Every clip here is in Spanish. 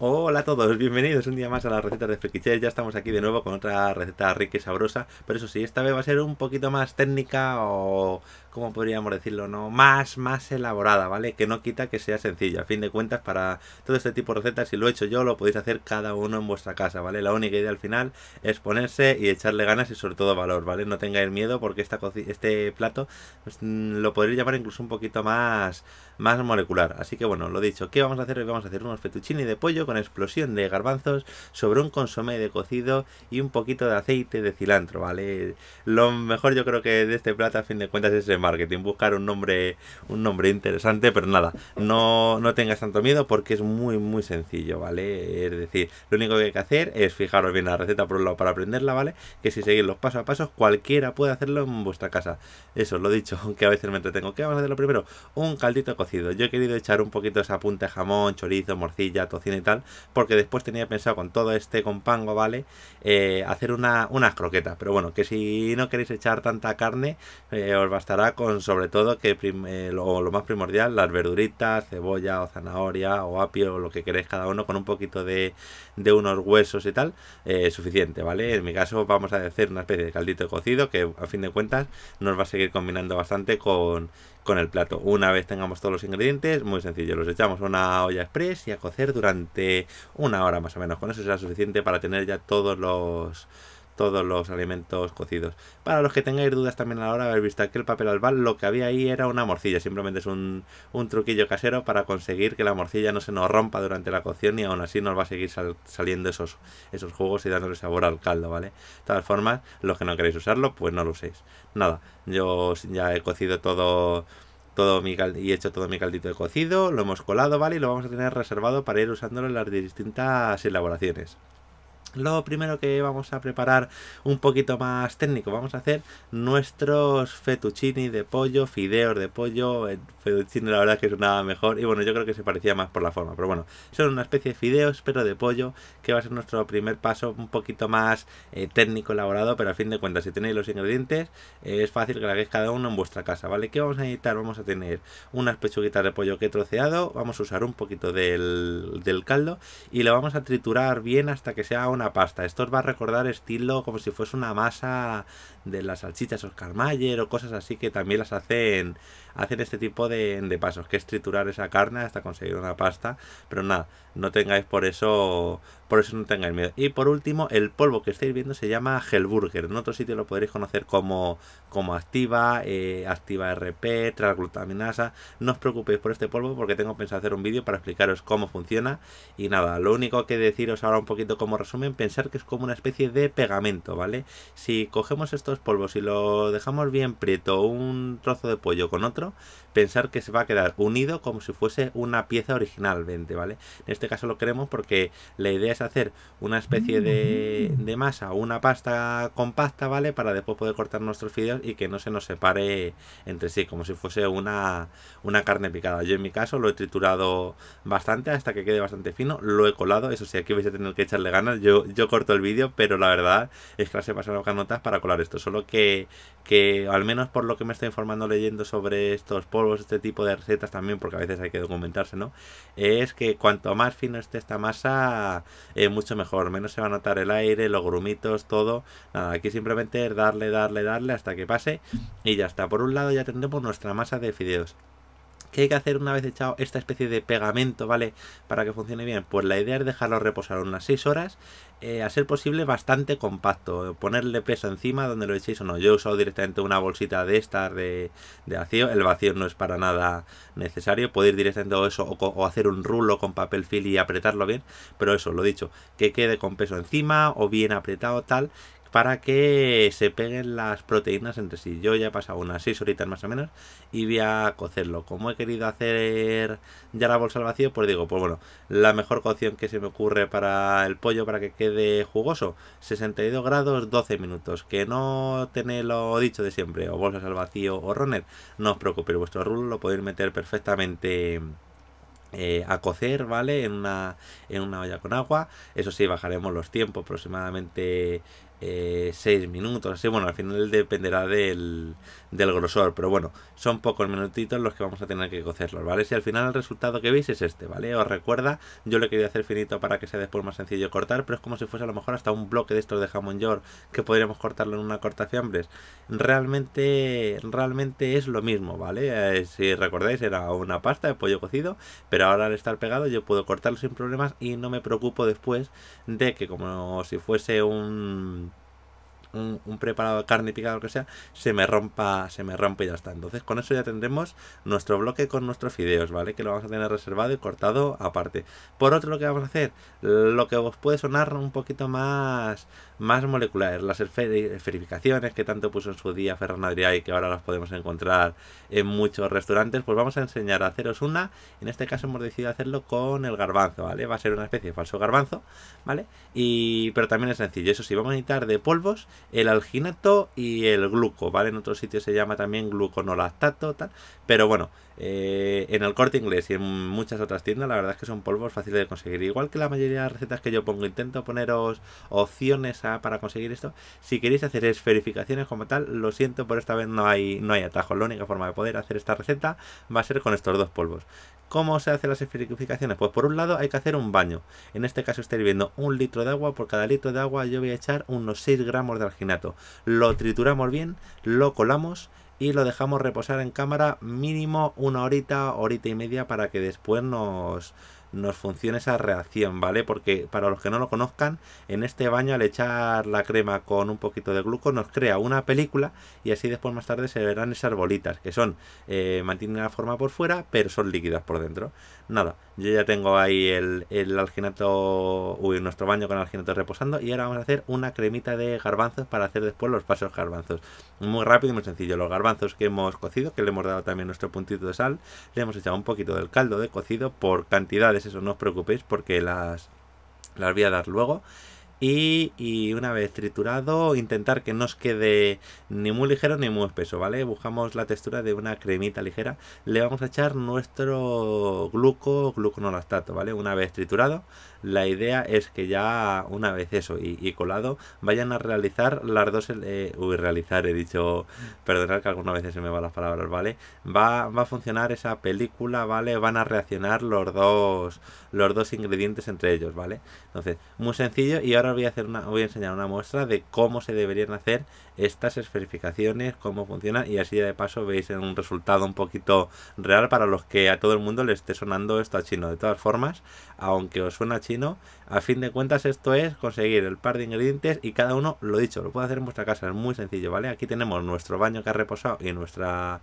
Hola a todos, bienvenidos un día más a las recetas de Frikichés. Ya estamos aquí de nuevo con otra receta rica y sabrosa, pero eso sí, esta vez va a ser un poquito más técnica o, ¿Cómo podríamos decirlo, no más, más elaborada, ¿vale? Que no quita que sea sencilla. A fin de cuentas, para todo este tipo de recetas, si lo he hecho yo, lo podéis hacer cada uno en vuestra casa, ¿vale? La única idea al final es ponerse y echarle ganas y sobre todo valor, ¿vale? No tengáis miedo porque esta este plato pues, mm, lo podéis llamar incluso un poquito más, más molecular. Así que bueno, lo dicho, ¿qué vamos a hacer? vamos a hacer unos fettuccini de pollo con explosión de garbanzos sobre un consomé de cocido y un poquito de aceite de cilantro, ¿vale? Lo mejor yo creo que de este plato a fin de cuentas es el marketing, buscar un nombre, un nombre interesante, pero nada, no, no tengas tanto miedo porque es muy muy sencillo, ¿vale? Es decir, lo único que hay que hacer es fijaros bien la receta por un lado para aprenderla, ¿vale? Que si seguís los pasos a pasos, cualquiera puede hacerlo en vuestra casa. Eso, lo dicho, aunque a veces me entretengo. ¿Qué vamos a hacer lo primero? Un caldito cocido. Yo he querido echar un poquito esa punta jamón, chorizo, morcilla, tocina y tal porque después tenía pensado con todo este compango, ¿vale? Eh, hacer unas croquetas, pero bueno, que si no queréis echar tanta carne, eh, os bastará con sobre todo que eh, lo, más primordial, las verduritas, cebolla o zanahoria o apio, lo que queréis cada uno, con un poquito de, de unos huesos y tal, suficiente, ¿vale? En mi caso vamos a hacer una especie de caldito cocido que a fin de cuentas nos va a seguir combinando bastante con con el plato. Una vez tengamos todos los ingredientes, muy sencillo, los echamos a una olla express y a cocer durante una hora más o menos. Con eso será suficiente para tener ya todos los todos los alimentos cocidos. Para los que tengáis dudas también a la hora de haber visto aquel papel albal, lo que había ahí era una morcilla, simplemente es un, truquillo casero para conseguir que la morcilla no se nos rompa durante la cocción y aún así nos va a seguir saliendo esos, esos jugos y dándole sabor al caldo, ¿vale? De todas formas, los que no queréis usarlo, pues no lo uséis. Nada, yo ya he cocido todo todo mi y he hecho todo mi caldito de cocido, lo hemos colado, ¿vale? Y lo vamos a tener reservado para ir usándolo en las distintas elaboraciones. Lo primero que vamos a preparar un poquito más técnico, vamos a hacer nuestros fettuccini de pollo, fideos de pollo, el la verdad es que sonaba mejor y bueno, yo creo que se parecía más por la forma, pero bueno, son una especie de fideos pero de pollo que va a ser nuestro primer paso un poquito más eh, técnico, elaborado, pero a fin de cuentas si tenéis los ingredientes es fácil que lo hagáis cada uno en vuestra casa, ¿vale? ¿Qué vamos a necesitar? Vamos a tener unas pechuguitas de pollo que he troceado, vamos a usar un poquito del, del caldo y lo vamos a triturar bien hasta que sea una una pasta. Esto os va a recordar estilo como si fuese una masa de las salchichas Oscar Mayer o cosas así que también las hacen, hacen este tipo de, pasos, que es triturar esa carne hasta conseguir una pasta. Pero nada, no tengáis por eso, por eso no tengáis miedo. Y por último, el polvo que estáis viendo se llama Hellburger. En otro sitio lo podréis conocer como, como Activa, eh, Activa RP, Transglutaminasa. No os preocupéis por este polvo porque tengo pensado hacer un vídeo para explicaros cómo funciona. Y nada, lo único que deciros ahora un poquito como resumen, pensar que es como una especie de pegamento, ¿vale? Si cogemos estos polvos y lo dejamos bien prieto un trozo de pollo con otro, pensar que se va a quedar unido como si fuese una pieza originalmente, ¿vale? En este caso lo queremos porque la idea es hacer una especie de, mm. masa una pasta compacta, ¿vale? Para después poder cortar nuestros fideos y que no se nos separe entre sí, como si fuese una, una carne picada. Yo en mi caso lo he triturado bastante hasta que quede bastante fino, lo he colado, eso sí, aquí vais a tener que echarle ganas, yo, yo corto el vídeo, pero la verdad es que las he pasado notas para colar esto solo que, que al menos por lo que me estoy informando leyendo sobre estos polvos, este tipo de recetas también, porque a veces hay que documentarse, ¿no? Es que cuanto más fino esté esta masa, eh, mucho mejor, menos se va a notar el aire, los grumitos, todo. Nada, aquí simplemente darle, darle, darle hasta que pase y ya está. Por un lado ya tendremos nuestra masa de fideos. ¿Qué hay que hacer una vez echado esta especie de pegamento, ¿vale? Para que funcione bien. Pues la idea es dejarlo reposar unas 6 horas, eh, a ser posible bastante compacto. Ponerle peso encima donde lo echéis o no. Yo he usado directamente una bolsita de estas de, de vacío. El vacío no es para nada necesario. ir directamente eso o, o, hacer un rulo con papel film y apretarlo bien. Pero eso, lo dicho, que quede con peso encima o bien apretado tal para que se peguen las proteínas entre sí. Yo ya he pasado unas 6 horitas más o menos y voy a cocerlo. Como he querido hacer ya la bolsa al vacío, pues digo, pues bueno, la mejor cocción que se me ocurre para el pollo para que quede jugoso, 62 grados, 12 minutos. Que no tenéis lo dicho de siempre, o bolsas al vacío o runner, no os preocupéis, vuestro rulo lo podéis meter perfectamente... Eh, a cocer, ¿vale? En una, en una olla con agua. Eso sí, bajaremos los tiempos aproximadamente eh, 6 minutos, así, bueno, al final dependerá del, del, grosor, pero bueno, son pocos minutitos los que vamos a tener que cocerlos, ¿vale? Si al final el resultado que veis es este, ¿vale? Os recuerda, yo lo quería hacer finito para que sea después más sencillo cortar, pero es como si fuese a lo mejor hasta un bloque de estos de jamón york que podríamos cortarlo en una corta fiambres. Realmente, realmente es lo mismo, ¿vale? Eh, si recordáis era una pasta de pollo cocido, pero ahora al estar pegado yo puedo cortarlo sin problemas y no me preocupo después de que como si fuese un un, preparado de carne picada o lo que sea, se me rompa, se me rompa y ya está. Entonces con eso ya tendremos nuestro bloque con nuestros fideos, ¿vale? Que lo vamos a tener reservado y cortado aparte. Por otro lo que vamos a hacer, lo que os puede sonar un poquito más, más moleculares, las esferificaciones que tanto puso en su día Ferran Adrià y que ahora las podemos encontrar en muchos restaurantes, pues vamos a enseñar a haceros una. En este caso hemos decidido hacerlo con el garbanzo, ¿vale? Va a ser una especie de falso garbanzo, ¿vale? Y, pero también es sencillo, eso sí, vamos a necesitar de polvos el alginato y el gluco, ¿vale? En otros sitios se llama también gluconolactato, tal. Pero bueno, eh, en el corte inglés y en muchas otras tiendas, la verdad es que son polvos fáciles de conseguir. Igual que la mayoría de las recetas que yo pongo, intento poneros opciones para conseguir esto. Si queréis hacer esferificaciones como tal, lo siento, por esta vez no hay, no hay atajo. La única forma de poder hacer esta receta va a ser con estos dos polvos. ¿Cómo se hacen las esferificaciones? Pues por un lado hay que hacer un baño. En este caso estoy viendo un litro de agua. Por cada litro de agua yo voy a echar unos 6 gramos de alginato. Lo trituramos bien, lo colamos y lo dejamos reposar en cámara mínimo una horita, horita y media para que después nos, nos funciona esa reacción, ¿vale? Porque para los que no lo conozcan, en este baño al echar la crema con un poquito de gluco nos crea una película y así después más tarde se verán esas bolitas que son, eh, mantienen la forma por fuera, pero son líquidas por dentro. Nada, yo ya tengo ahí el, el alginato, uy, nuestro baño con alginato reposando y ahora vamos a hacer una cremita de garbanzos para hacer después los pasos garbanzos. Muy rápido y muy sencillo, los garbanzos que hemos cocido, que le hemos dado también nuestro puntito de sal, le hemos echado un poquito del caldo de cocido por cantidad eso, no os preocupéis porque las, las voy a dar luego y, una vez triturado intentar que no os quede ni muy ligero ni muy espeso, ¿vale? Buscamos la textura de una cremita ligera, le vamos a echar nuestro gluco, gluconolactato, ¿vale? Una vez triturado, la idea es que ya una vez eso y, colado vayan a realizar las dos, eh, uy, realizar, he dicho, perdonad que algunas veces se me van las palabras, ¿vale? Va, va a funcionar esa película, ¿vale? Van a reaccionar los dos los dos ingredientes entre ellos, ¿vale? Entonces, muy sencillo y ahora os voy a, hacer una, voy a enseñar una muestra de cómo se deberían hacer estas especificaciones cómo funciona y así de paso veis un resultado un poquito real para los que a todo el mundo le esté sonando esto a chino. De todas formas, aunque os suena chino, a fin de cuentas esto es conseguir el par de ingredientes y cada uno, lo dicho, lo puede hacer en vuestra casa, es muy sencillo, ¿vale? Aquí tenemos nuestro baño que ha reposado y nuestra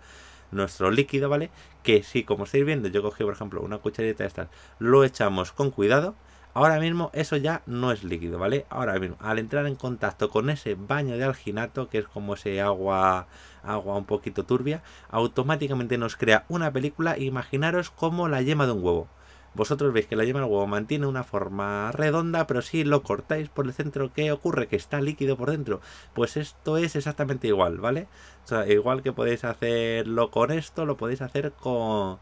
nuestro líquido, ¿vale? Que si, como estáis viendo, yo cogí, por ejemplo, una cucharita de estas, lo echamos con cuidado, ahora mismo eso ya no es líquido, ¿vale? Ahora mismo, al entrar en contacto con ese baño de alginato, que es como ese agua, agua un poquito turbia, automáticamente nos crea una película, imaginaros como la yema de un huevo. Vosotros veis que la yema del huevo mantiene una forma redonda, pero si lo cortáis por el centro, ¿qué ocurre? Que está líquido por dentro. Pues esto es exactamente igual, ¿vale? O sea, igual que podéis hacerlo con esto, lo podéis hacer con,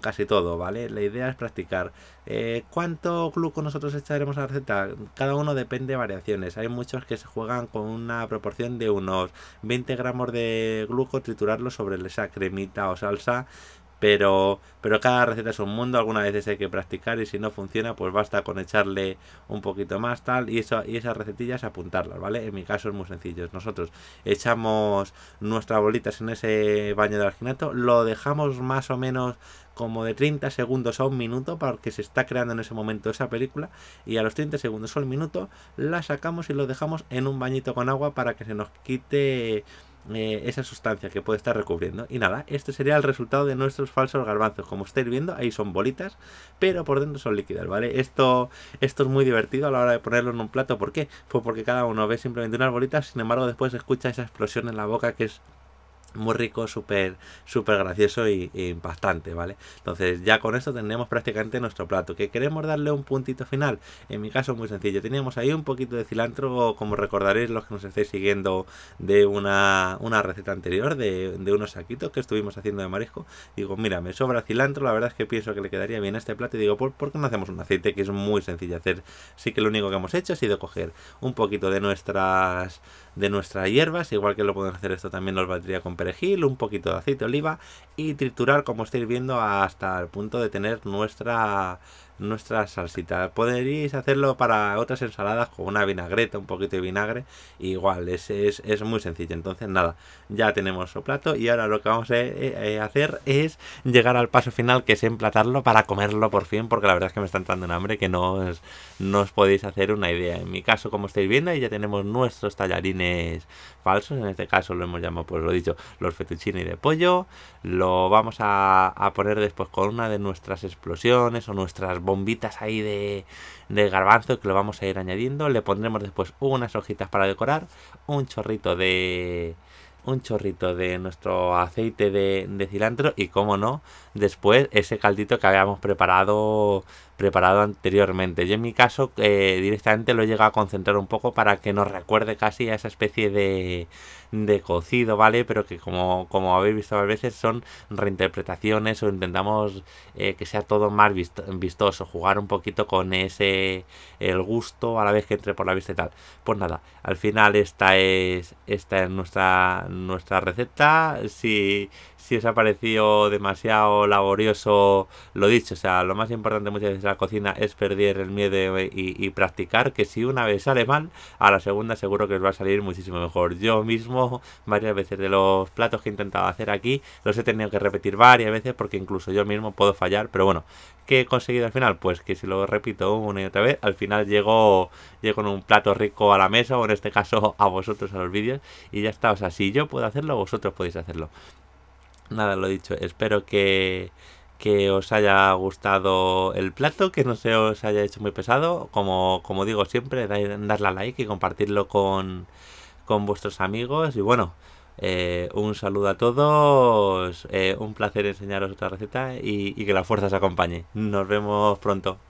casi todo, ¿vale? La idea es practicar. Eh, ¿Cuánto gluco nosotros echaremos a la receta? Cada uno depende de variaciones. Hay muchos que se juegan con una proporción de unos 20 gramos de gluco, triturarlo sobre esa cremita o salsa pero, pero cada receta es un mundo, algunas veces hay que practicar y si no funciona, pues basta con echarle un poquito más, tal, y, eso, y esas recetillas apuntarlas, ¿vale? En mi caso es muy sencillo. Nosotros echamos nuestras bolitas en ese baño de alginato, lo dejamos más o menos como de 30 segundos a un minuto porque se está creando en ese momento esa película y a los 30 segundos o el minuto la sacamos y lo dejamos en un bañito con agua para que se nos quite eh, esa sustancia que puede estar recubriendo. Y nada, este sería el resultado de nuestros falsos garbanzos. Como estáis viendo, ahí son bolitas, pero por dentro son líquidas, ¿vale? Esto, esto es muy divertido a la hora de ponerlo en un plato. ¿Por qué? Pues porque cada uno ve simplemente unas bolitas, sin embargo después escucha esa explosión en la boca que es muy rico, súper súper gracioso y, impactante, ¿vale? Entonces ya con esto tenemos prácticamente nuestro plato, que queremos darle un puntito final, en mi caso muy sencillo, teníamos ahí un poquito de cilantro, como recordaréis los que nos estáis siguiendo de una, receta anterior, de, unos saquitos que estuvimos haciendo de marisco, digo, mira, me sobra cilantro, la verdad es que pienso que le quedaría bien a este plato y digo, ¿por, ¿por qué no hacemos un aceite? Que es muy sencillo hacer, sí que lo único que hemos hecho ha sido coger un poquito de nuestras de nuestras hierbas, igual que lo pueden hacer esto también nos valdría con perejil, un poquito de aceite de oliva y triturar como estáis viendo hasta el punto de tener nuestra nuestra salsita. Podéis hacerlo para otras ensaladas con una vinagreta, un poquito de vinagre. Igual, es, es, muy sencillo. Entonces, nada, ya tenemos su plato y ahora lo que vamos a, eh, eh, hacer es llegar al paso final, que es emplatarlo para comerlo por fin, porque la verdad es que me está entrando en hambre que no os, no os podéis hacer una idea. En mi caso, como estáis viendo, ahí ya tenemos nuestros tallarines falsos. En este caso lo hemos llamado, pues lo dicho, los fettuccine de pollo. Lo vamos a, a poner después con una de nuestras explosiones o nuestras bombitas ahí de, garbanzo que lo vamos a ir añadiendo. Le pondremos después unas hojitas para decorar, un chorrito de un chorrito de nuestro aceite de, de cilantro y como no, después ese caldito que habíamos preparado preparado anteriormente. Yo en mi caso eh, directamente lo he llegado a concentrar un poco para que nos recuerde casi a esa especie de, cocido, ¿vale? Pero que como, como habéis visto a veces son reinterpretaciones o intentamos eh, que sea todo más vistoso, jugar un poquito con ese el gusto a la vez que entre por la vista y tal. Pues nada, al final esta es, esta es nuestra, nuestra receta. Si, si os ha parecido demasiado laborioso, lo dicho, o sea, lo más importante muchas veces la cocina es perder el miedo y, practicar, que si una vez sale mal, a la segunda seguro que os va a salir muchísimo mejor. Yo mismo, varias veces de los platos que he intentado hacer aquí, los he tenido que repetir varias veces porque incluso yo mismo puedo fallar, pero bueno, que he conseguido al final? Pues que si lo repito una y otra vez, al final llego, llego con un plato rico a la mesa, o en este caso a vosotros a los vídeos, y ya está. O sea, si yo puedo hacerlo, vosotros podéis hacerlo. Nada, lo dicho, espero que que os haya gustado el plato, que no se os haya hecho muy pesado. Como, como digo siempre, darle a like y compartirlo con, vuestros amigos. Y bueno, eh, un saludo a todos, eh, un placer enseñaros otra receta y, y que la fuerza os acompañe. Nos vemos pronto.